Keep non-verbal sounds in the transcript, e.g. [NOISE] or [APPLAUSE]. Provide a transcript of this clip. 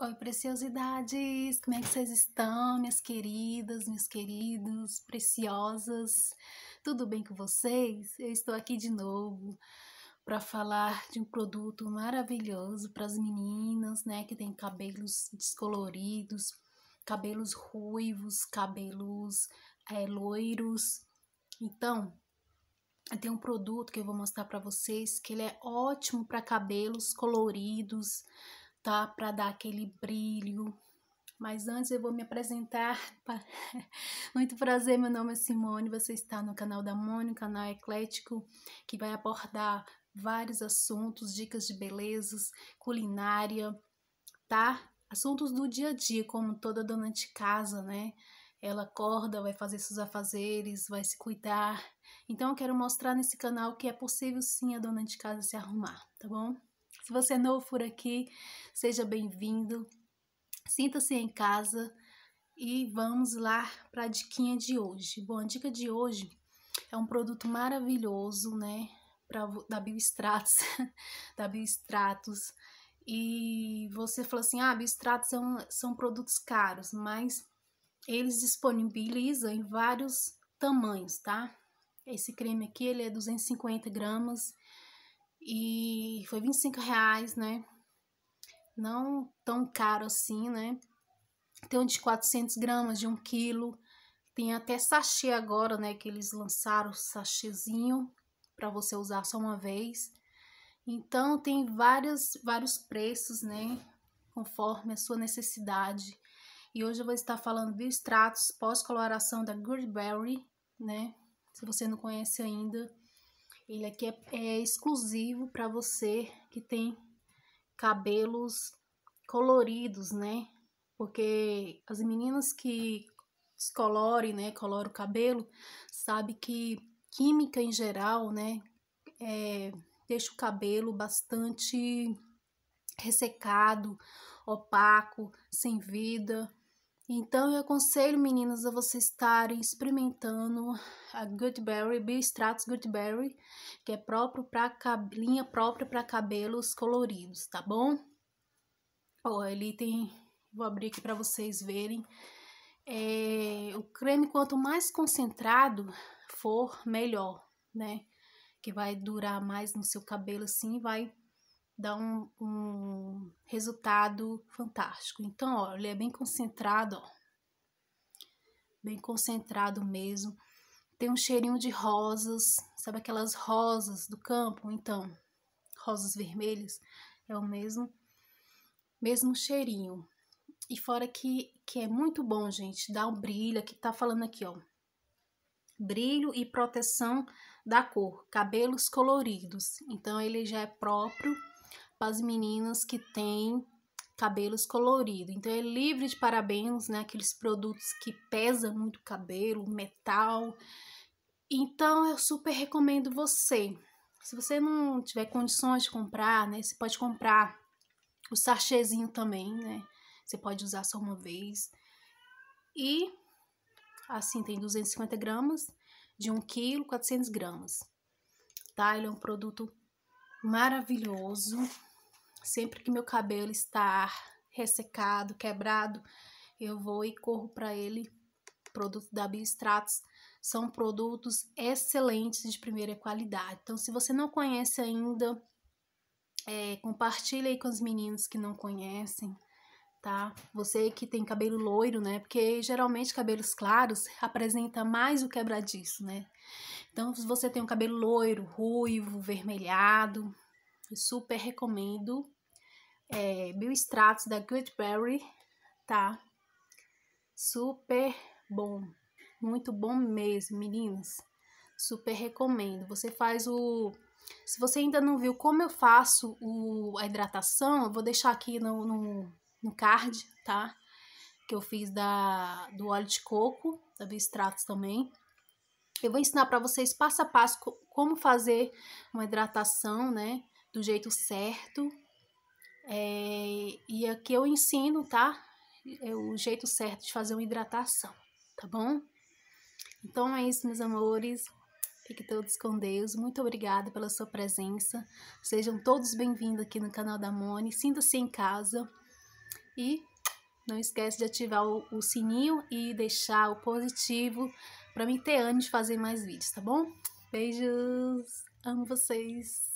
Oi, preciosidades! Como é que vocês estão, minhas queridas, meus queridos, preciosas? Tudo bem com vocês? Eu estou aqui de novo para falar de um produto maravilhoso para as meninas, né, que tem cabelos descoloridos, cabelos ruivos, cabelos é, loiros. Então, tem um produto que eu vou mostrar para vocês que ele é ótimo para cabelos coloridos, tá? Para dar aquele brilho. Mas antes eu vou me apresentar. [LAUGHS] Muito prazer, meu nome é Simone, você está no canal da Mônica, um canal eclético que vai abordar vários assuntos, dicas de belezas, culinária, tá? Assuntos do dia a dia, como toda dona de casa, né? Ela acorda, vai fazer seus afazeres, vai se cuidar. Então eu quero mostrar nesse canal que é possível sim a dona de casa se arrumar, tá bom? Se você é novo por aqui, seja bem-vindo, sinta-se em casa e vamos lá para a diquinha de hoje. Bom, a dica de hoje é um produto maravilhoso, né? Pra, da Biostratos, [LAUGHS] da Biostratos. E você falou assim, ah, Biostratos são, é são produtos caros, mas eles disponibilizam em vários tamanhos, tá? Esse creme aqui, ele é 250 gramas, e foi 25 reais, né? Não tão caro assim, né? Tem um de 400 gramas, de 1 um quilo. Tem até sachê agora, né? Que eles lançaram sachêzinho para você usar só uma vez. Então, tem várias, vários preços, né? Conforme a sua necessidade. E hoje eu vou estar falando de extratos pós-coloração da Goodberry, né? Se você não conhece ainda, ele aqui é, é exclusivo para você que tem cabelos coloridos, né? Porque as meninas que descolorem, né, coloram o cabelo, sabe que química em geral, né, é, deixa o cabelo bastante ressecado, opaco, sem vida, então eu aconselho meninas a vocês estarem experimentando a Goodberry, Biostratus Goodberry, que é próprio para linha própria para cabelos coloridos, tá bom? Ó, ele tem, vou abrir aqui para vocês verem. É, o creme quanto mais concentrado for, melhor, né? Que vai durar mais no seu cabelo assim, vai dá um, um resultado fantástico. Então, ó, ele é bem concentrado, ó, bem concentrado mesmo. Tem um cheirinho de rosas, sabe aquelas rosas do campo? Então, rosas vermelhas, é o mesmo, mesmo cheirinho. E fora que, que é muito bom, gente, dá um brilho, aqui tá falando aqui, ó. Brilho e proteção da cor, cabelos coloridos. Então, ele já é próprio para as meninas que têm cabelos coloridos. Então é livre de parabéns, né? Aqueles produtos que pesam muito o cabelo, metal. Então eu super recomendo você. Se você não tiver condições de comprar, né? Você pode comprar o sachêzinho também, né? Você pode usar só uma vez. E assim tem 250 gramas de 1 kg, 400 gramas. Tá? Ele é um produto maravilhoso Sempre que meu cabelo está ressecado, quebrado, eu vou e corro para ele. Produto da Biostratos são produtos excelentes de primeira qualidade. Então, se você não conhece ainda, é, compartilha aí com os meninos que não conhecem, tá? Você que tem cabelo loiro, né? Porque geralmente cabelos claros apresenta mais o quebradiço, né? Então, se você tem um cabelo loiro, ruivo, vermelhado, super recomendo é, Biostratos da Goodberry, tá? Super bom, muito bom mesmo, meninas. Super recomendo. Você faz o... Se você ainda não viu como eu faço o, a hidratação, eu vou deixar aqui no, no, no card, tá? Que eu fiz da, do óleo de coco, da Biostratos também. Eu vou ensinar para vocês passo a passo como fazer uma hidratação, né? Do jeito certo, é, e aqui eu ensino, tá? É o jeito certo de fazer uma hidratação, tá bom? Então é isso, meus amores. Fiquem todos com Deus. Muito obrigada pela sua presença. Sejam todos bem-vindos aqui no canal da Mone. Sinta-se em casa. E não esquece de ativar o, o sininho e deixar o positivo para me ter ânimo de fazer mais vídeos, tá bom? Beijos. Amo vocês.